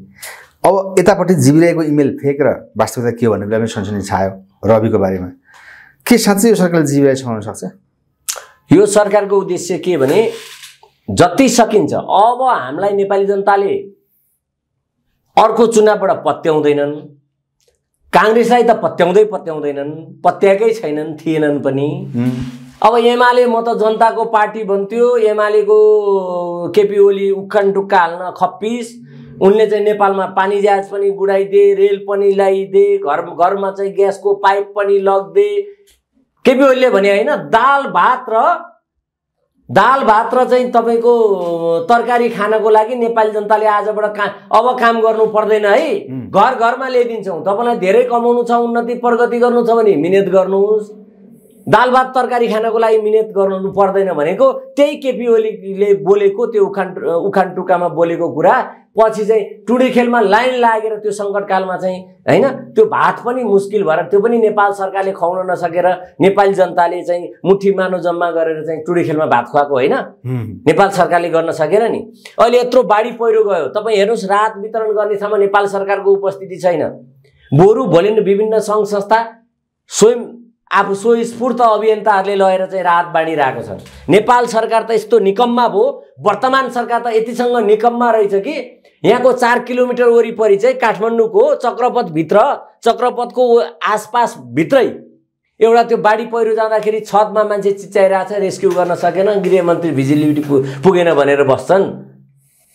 [SPEAKER 2] अब यतापट्टि जिबिराईको इमेल फेक र वास्तविकता के हो भन्ने बेला पनि सनसनी छायो रविको बारेमा के साँच्चै यो सरकारले जिबिराई छुवाउन सक्छ
[SPEAKER 1] यो सरकारको उद्देश्य के भने जति सकिन्छ अब हामीलाई नेपाली जनताले अर्को चुनावबाट पत्याउँदैनन् काङ्ग्रेसलाई त पत्याउँदै पत्याउँदैनन् पत्याएकै छैनन् थिएनन् पनि अब एमाले म त जनताको पार्टी भन्थ्यो एमालेको केपी ओली उक्खान टुक्का हाल्न खप्पिस उनले चाहिँ नेपालमा पानी जहाज पनि गुडाइदिए रेल पनि ल्याइदिए घर घरमा चाहिँ ग्यासको पाइप पनि लगिदिए केपी ओलीले भने होइन दाल भात र दाल भात र चाहिँ तपाईँको तरकारी खानको लागि नेपाली जनताले आजबाट का अब काम गर्नु पर्दैन है घर घरमा ल्याइदिन्छौँ तपाईँलाई धेरै कमाउनु छ उन्नति प्रगति गर्नु छ भने मिहिनेत गर्नुहोस् दाल भात तरकारी खानको लागि मिहिनेत गर्नु पर्दैन भनेको त्यही केपी ओलीले बोलेको त्यो उखान उखान टुक्कामा बोलेको कुरा पछि चाहिँ टुडी खेलमा लाइन लागेर त्यो सङ्कटकालमा चाहिँ होइन त्यो भात पनि मुस्किल भएर त्यो पनि नेपाल सरकारले खुवाउन नसकेर नेपाली जनताले चाहिँ मुठी मानो जम्मा गरेर चाहिँ टुडी खेलमा भात खुवाएको होइन नेपाल सरकारले गर्न सकेन नि अहिले यत्रो बाढी पहिरो गयो तपाईँ हेर्नुहोस् रात वितरण गर्ने ठाउँमा नेपाल सरकारको उपस्थिति छैन बरु भोलि विभिन्न सङ्घ संस्था स्वयं आफू स्वस्फूर्त अभियन्ताहरूले लगेर चाहिँ राहत बाँडिरहेको छन् नेपाल सरकार त यस्तो निकम्मा भयो वर्तमान सरकार त यतिसँग निकम्मा रहेछ कि यहाँको चार किलोमिटर वरिपरि चाहिँ काठमाडौँको चक्रपथभित्र चक्रपथको आसपासभित्रै एउटा त्यो बाढी पहिरो जाँदाखेरि छतमा मान्छे चिच्याइरहेको छ रेस्क्यु गर्न सकेन गृहमन्त्री भिजिलिटी पुगेन भनेर बस्छन्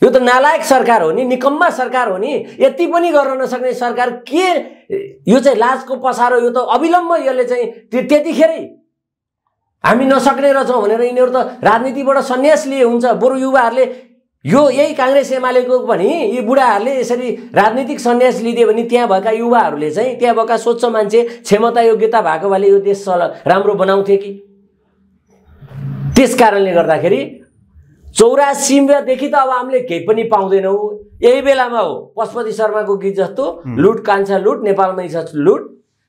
[SPEAKER 1] यो त नालायक सरकार हो नि निकम्मा सरकार हो नि यति पनि गर्न नसक्ने सरकार के यो चाहिँ लाजको पसारो यो त अविलम्ब यसले चाहिँ त्यतिखेरै हामी नसक्ने रहेछौँ भनेर यिनीहरू त राजनीतिबाट सन्यास लिए हुन्छ बरु युवाहरूले यो यही काङ्ग्रेस एमालेको पनि यी बुढाहरूले यसरी राजनीतिक सन्यास लिइदियो भने त्यहाँ भएका युवाहरूले चाहिँ त्यहाँ भएका स्वच्छ मान्छे क्षमता योग्यता भएको भएले यो देश राम्रो बनाउँथे कि त्यस कारणले गर्दाखेरि चौरासीदेखि त अब हामीले केही पनि पाउँदैनौँ यही बेलामा हो पशुपति शर्माको गीत जस्तो लुट कान्छा लुट नेपालमै छ लुट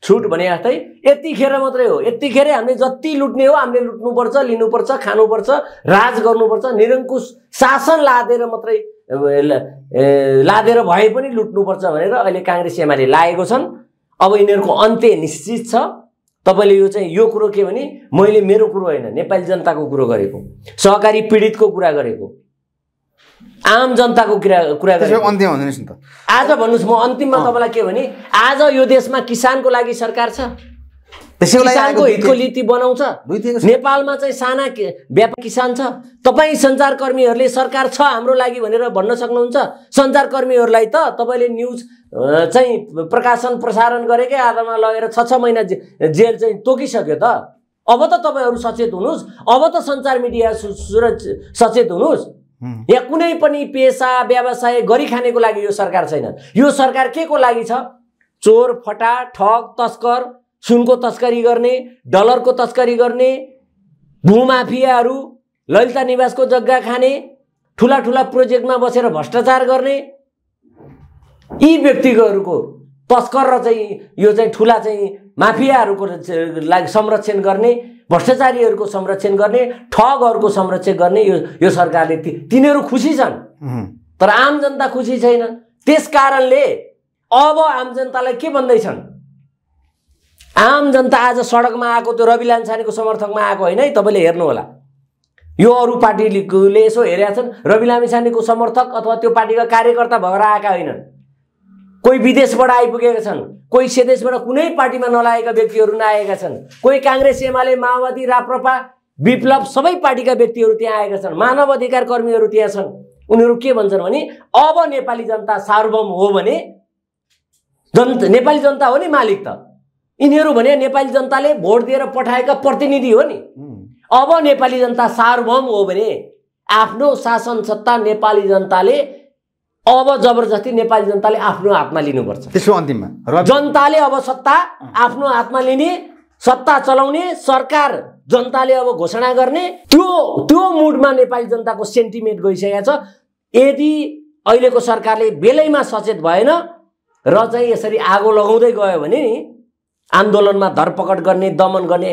[SPEAKER 1] छुट भने जस्तै यतिखेर मात्रै हो यतिखेरै हामीले जति लुट्ने हो हामीले लुट्नुपर्छ लिनुपर्छ खानुपर्छ राज गर्नुपर्छ निरङ्कुश शासन लादेर मात्रै लादेर भए पनि लुट्नुपर्छ भनेर अहिले काङ्ग्रेस एमाले लागेको छन् अब यिनीहरूको अन्त्य निश्चित छ तपाईँले यो चाहिँ यो कुरो के भने मैले मेरो कुरो होइन नेपाली जनताको कुरो गरेको सहकारी पीडितको कुरा गरेको आम जनताको कुरा कुरा गरेको आज भन्नुहोस् म अन्तिममा तपाईँलाई के भने आज यो देशमा किसानको लागि सरकार छ किसानको हितको नीति बनाउँछ नेपालमा चाहिँ साना व्यापार किसान छ तपाईँ सञ्चारकर्मीहरूले सरकार छ हाम्रो लागि भनेर भन्न सक्नुहुन्छ सञ्चारकर्मीहरूलाई त तपाईँले न्युज चाहिँ प्रकाशन प्रसारण गरेकै आधारमा लगेर छ छ महिना जेल चाहिँ तोकिसक्यो त अब त तपाईँहरू सचेत हुनुहोस् अब त सञ्चार मिडिया सचेत हुनुहोस् यहाँ कुनै पनि पेसा व्यवसाय गरिखानेको लागि यो सरकार छैन यो सरकार के को लागि छ चोर फटा ठग तस्कर सुनको तस्करी गर्ने डलरको तस्करी गर्ने भूमाफियाहरू ललिता निवासको जग्गा खाने ठुला ठुला प्रोजेक्टमा बसेर भ्रष्टाचार गर्ने यी व्यक्तिहरूको तस्कर र चाहिँ यो चाहिँ ठुला चाहिँ माफियाहरूको लागि संरक्षण गर्ने भ्रष्टाचारीहरूको संरक्षण गर्ने ठगहरूको संरक्षण गर्ने यो यो सरकारले ती तिनीहरू खुसी छन् तर आम जनता खुसी छैन त्यस कारणले अब आम जनतालाई के भन्दैछन् आम जनता आज सडकमा आएको त्यो रवि लान्छानेको समर्थकमा आएको होइन है तपाईँले हेर्नुहोला यो अरू पार्टीले यसो हेरेका छन् रवि लामिछानेको समर्थक अथवा त्यो पार्टीका कार्यकर्ता भएर आएका होइनन् कोही विदेशबाट आइपुगेका छन् कोही स्वदेशबाट कुनै पार्टीमा नलागेका व्यक्तिहरू नआएका छन् कोही काङ्ग्रेस एमाले माओवादी राप्रपा विप्लव सबै पार्टीका व्यक्तिहरू त्यहाँ आएका छन् मानव अधिकार कर्मीहरू त्यहाँ छन् उनीहरू के भन्छन् भने अब नेपाली जनता सार्वभौम हो भने जन नेपाली जनता हो नि मालिक त यिनीहरू भने नेपाली जनताले भोट दिएर पठाएका प्रतिनिधि हो नि अब नेपाली जनता सार्वभौम हो भने आफ्नो शासन सत्ता नेपाली जनताले अब जबरजस्ती नेपाली जनताले आफ्नो हातमा लिनुपर्छ
[SPEAKER 2] त्यसको अन्तिममा
[SPEAKER 1] जनताले अब सत्ता आफ्नो हातमा लिने सत्ता चलाउने सरकार जनताले अब घोषणा गर्ने त्यो त्यो मुडमा नेपाली जनताको सेन्टिमेन्ट गइसकेको छ यदि अहिलेको सरकारले बेलैमा सचेत भएन र चाहिँ यसरी आगो लगाउँदै गयो भने नि आन्दोलनमा धरपकड गर्ने दमन गर्ने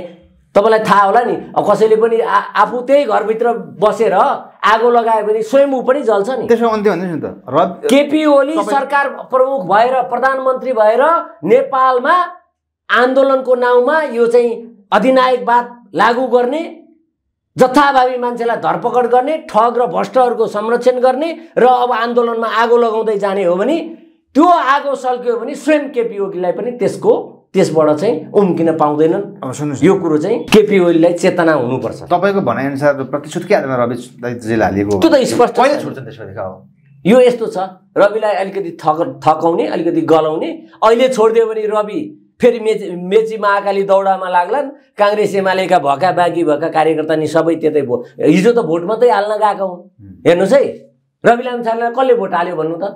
[SPEAKER 1] तपाईँलाई थाहा होला नि अब कसैले पनि आफू त्यही घरभित्र बसेर आगो लगायो भने स्वयं ऊ पनि जल्छ नि त्यसो अन्त्य भन्दैछ नि
[SPEAKER 2] त
[SPEAKER 1] केपी ओली सरकार प्रमुख भएर प्रधानमन्त्री भएर नेपालमा आन्दोलनको नाउँमा यो चाहिँ अधिनायकवाद लागू गर्ने जथाभावी मान्छेलाई धरपकड गर्ने ठग र भ्रष्टहरूको संरक्षण गर्ने र अब आन्दोलनमा आगो लगाउँदै जाने हो भने त्यो आगो सल्क्यो भने स्वयं केपी ओलीलाई पनि त्यसको त्यसबाट चाहिँ उम्किन पाउँदैनन् सुन्नुहोस् यो कुरो चाहिँ केपी ओलीलाई चेतना हुनुपर्छ तपाईँको भनाइअनुसार प्रतिशोध के रवि जेल हालिएको त्यो त स्पष्ट यो यस्तो छ रविलाई अलिकति थक थकाउने अलिकति गलाउने अहिले छोडिदियो भने रवि फेरि मेची मेची महाकाली दौडामा लाग्लान् काङ्ग्रेस एमालेका भएका बाँकी भएका कार्यकर्ता नि सबै त्यतै भो हिजो त भोट मात्रै हाल्न गएको हुन् हेर्नुहोस् है रवि लामछानेलाई कसले भोट हाल्यो भन्नु त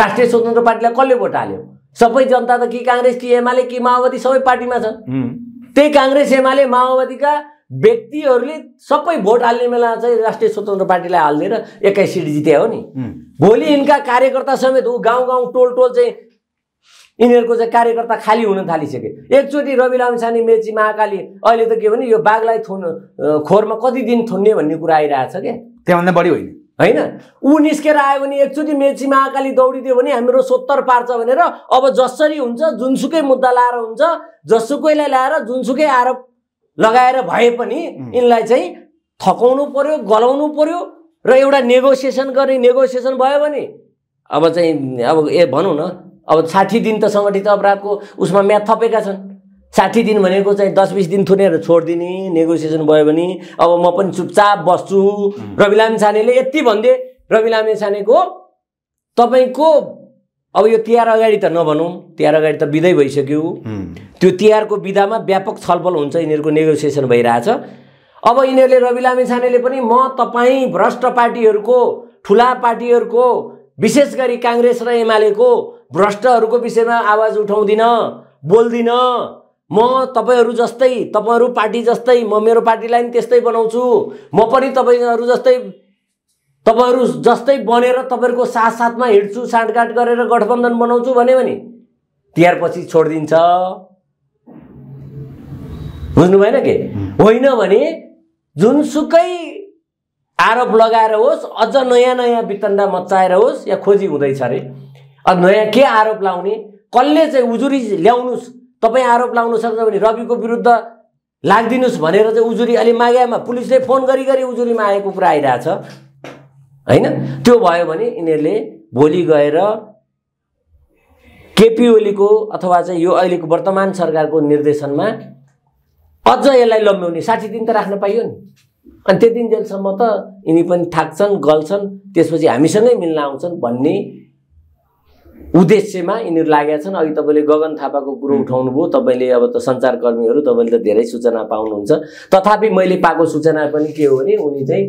[SPEAKER 1] राष्ट्रिय स्वतन्त्र पार्टीलाई कसले भोट हाल्यो सबै जनता त कि काङ्ग्रेस कि एमाले कि माओवादी सबै पार्टीमा छन् त्यही काङ्ग्रेस एमाले माओवादीका व्यक्तिहरूले सबै भोट हाल्ने बेला चाहिँ राष्ट्रिय स्वतन्त्र पार्टीलाई हालिदिएर एक्काइस सिट जित्या हो नि भोलि यिनका कार्यकर्ता समेत ऊ गाउँ गाउँ टोल टोल चाहिँ यिनीहरूको चाहिँ कार्यकर्ता खाली हुन थालिसके एकचोटि रवि लामसानी मेची महाकाली अहिले त के भने यो बाघलाई थुन खोरमा कति दिन थुन्ने भन्ने कुरा आइरहेछ क्या
[SPEAKER 2] त्यहाँभन्दा बढी होइन होइन
[SPEAKER 1] ऊ निस्केर आयो भने एकचोटि मेची महाकाली दौडिदियो भने हाम्रो सोत्तर पार्छ भनेर अब जसरी हुन्छ जुनसुकै मुद्दा लाएर हुन्छ जसुकैलाई ल्याएर जुनसुकै आरोप लगाएर भए पनि यिनलाई चाहिँ थकाउनु पर्यो गलाउनु पर्यो र एउटा नेगोसिएसन गर्ने नेगोसिएसन भयो भने अब चाहिँ अब ए भनौँ न अब साठी दिन त सङ्गठित अपराधको उसमा म्याथ थपेका छन् साठी दिन भनेको चाहिँ दस बिस दिन थुनेर छोडिदिने नेगोसिएसन भयो भने अब म पनि चुपचाप बस्छु रवि लामे छानेले यति भनिदिए लामे छानेको तपाईँको अब यो तिहार अगाडि त नभनौँ तिहार अगाडि त विदै भइसक्यो त्यो तिहारको विधामा व्यापक छलफल हुन्छ यिनीहरूको नेगोसिएसन भइरहेछ अब यिनीहरूले रवि लामे छानेले पनि म तपाईँ भ्रष्ट पार्टीहरूको ठुला पार्टीहरूको विशेष गरी काङ्ग्रेस र एमालेको भ्रष्टहरूको विषयमा आवाज उठाउँदिनँ बोल्दिनँ म तपाईँहरू जस्तै तपाईँहरू पार्टी जस्तै म मेरो पार्टीलाई पनि त्यस्तै बनाउँछु म पनि तपाईँहरू जस्तै तपाईँहरू जस्तै बनेर तपाईँहरूको साथ साथमा हिँड्छु साँडकाट गरेर गठबन्धन बनाउँछु भने भने तिहार पछि छोडिदिन्छ बुझ्नु भएन के होइन भने जुनसुकै आरोप लगाएर होस् अझ नयाँ नयाँ वितन्डा मचाएर होस् या खोजी हुँदैछ अरे अब नयाँ के आरोप लाउने कसले चाहिँ उजुरी ल्याउनुहोस् तपाईँ आरोप लाउनु सक्छ भने रविको विरुद्ध लागिदिनुहोस् भनेर चाहिँ उजुरी अलि माग्यामा पुलिसले फोन गरी गरी उजुरीमा आएको कुरा आइरहेछ होइन त्यो भयो भने यिनीहरूले भोलि गएर केपी ओलीको अथवा चाहिँ यो अहिलेको वर्तमान सरकारको निर्देशनमा अझ यसलाई लम्ब्याउने साठी दिन त राख्न पाइयो नि अनि त्यो दिनजेलसम्म त यिनी पनि थाक्छन् गल्छन् त्यसपछि हामीसँगै मिल्न आउँछन् भन्ने उद्देश्यमा यिनीहरू लागेका छन् अघि तपाईँले गगन थापाको कुरो उठाउनुभयो तपाईँले अब त सञ्चारकर्मीहरू तपाईँले त धेरै सूचना पाउनुहुन्छ तथापि मैले पाएको सूचना पनि के हो भने उनी चाहिँ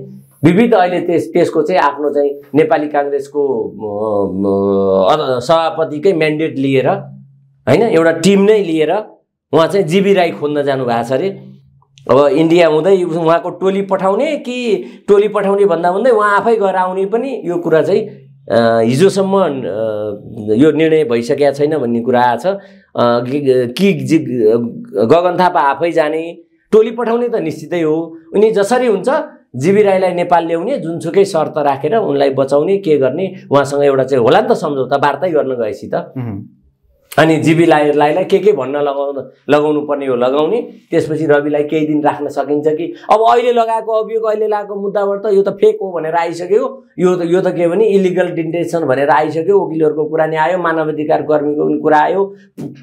[SPEAKER 1] विविध अहिले त्यस त्यसको चाहिँ आफ्नो चाहिँ नेपाली काङ्ग्रेसको सभापतिकै म्यान्डेट लिएर होइन एउटा टिम नै लिएर उहाँ चाहिँ जिबी राई खोज्न जानुभएको छ अरे अब इन्डिया हुँदै उहाँको टोली पठाउने कि टोली पठाउने भन्दा भन्दै उहाँ आफै गएर आउने पनि यो कुरा चाहिँ हिजोसम्म यो निर्णय भइसकेका छैन भन्ने कुरा छ कि जि गगन थापा आफै जाने टोली पठाउने त निश्चितै हो उनी जसरी हुन्छ जीवी राईलाई नेपाल ल्याउने जुनसुकै शर्त राखेर उनलाई बचाउने के गर्ने उहाँसँग एउटा चाहिँ होला नि त सम्झौता वार्तै गर्न गएपछि त अनि जीवीलाई लाइलाई के के भन्न लगाउन लगाउनु पर्ने हो लगाउने त्यसपछि रविलाई केही दिन राख्न सकिन्छ कि अब अहिले लगाएको अभियोग अहिले लगाएको मुद्दाबाट त यो त फेक हो भनेर आइसक्यो यो त यो त के भने इलिगल डिन्टेसन भनेर आइसक्यो वकिलहरूको कुरा नै आयो मानवाधिकार कर्मीको पनि कुरा आयो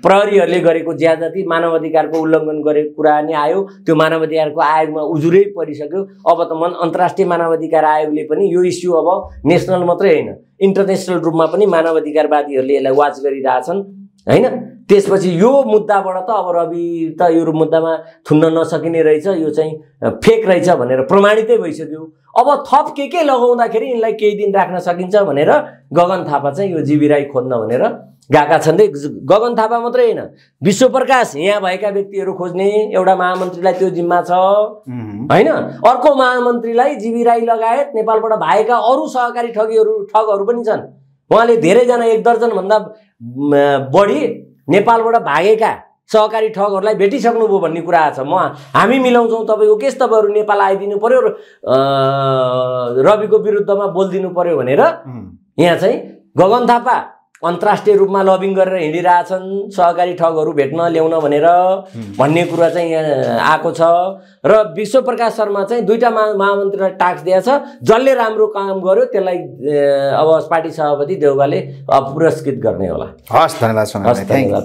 [SPEAKER 1] प्रहरीहरूले गरेको ज्यादती मानवाधिकारको उल्लङ्घन गरेको कुरा नै आयो त्यो मानवाधिकारको आयोगमा उजुरै परिसक्यो अब त मन अन्तर्राष्ट्रिय मानवाधिकार आयोगले पनि यो इस्यु अब नेसनल मात्रै होइन इन्टरनेसनल रूपमा पनि मानवाधिकारवादीहरूले यसलाई वाच गरिरहेछन् होइन त्यसपछि यो मुद्दाबाट त अब रवि त यो मुद्दामा थुन्न नसकिने रहेछ यो चाहिँ फेक रहेछ भनेर प्रमाणितै भइसक्यो अब थप के के लगाउँदाखेरि यिनलाई केही दिन राख्न सकिन्छ भनेर गगन थापा चाहिँ यो जीवी राई खोज्न भनेर गएका छन् गगन थापा मात्रै होइन विश्व प्रकाश यहाँ भएका व्यक्तिहरू खोज्ने एउटा महामन्त्रीलाई त्यो जिम्मा छ होइन अर्को महामन्त्रीलाई जीवी राई लगायत नेपालबाट भएका अरू सहकारी ठगीहरू ठगहरू पनि छन् उहाँले धेरैजना एक दर्जनभन्दा बढी नेपालबाट भागेका सहकारी ठगहरूलाई भेटिसक्नुभयो भन्ने कुरा छ म हामी मिलाउँछौँ तपाईँको केस तपाईँहरू नेपाल आइदिनु पऱ्यो र रविको विरुद्धमा बोलिदिनु पऱ्यो भनेर यहाँ चाहिँ गगन थापा अन्तर्राष्ट्रिय रूपमा लबिङ गरेर हिँडिरहेछन् सहकारी ठगहरू भेट्न ल्याउन भनेर भन्ने कुरा चाहिँ यहाँ आएको छ र विश्व प्रकाश शर्मा चाहिँ दुईवटा महा महामन्त्रीलाई टास्क दिएछ जसले राम्रो काम गर्यो त्यसलाई अब पार्टी सभापति देउबाले
[SPEAKER 2] पुरस्कृत गर्ने होला हस् धन्यवाद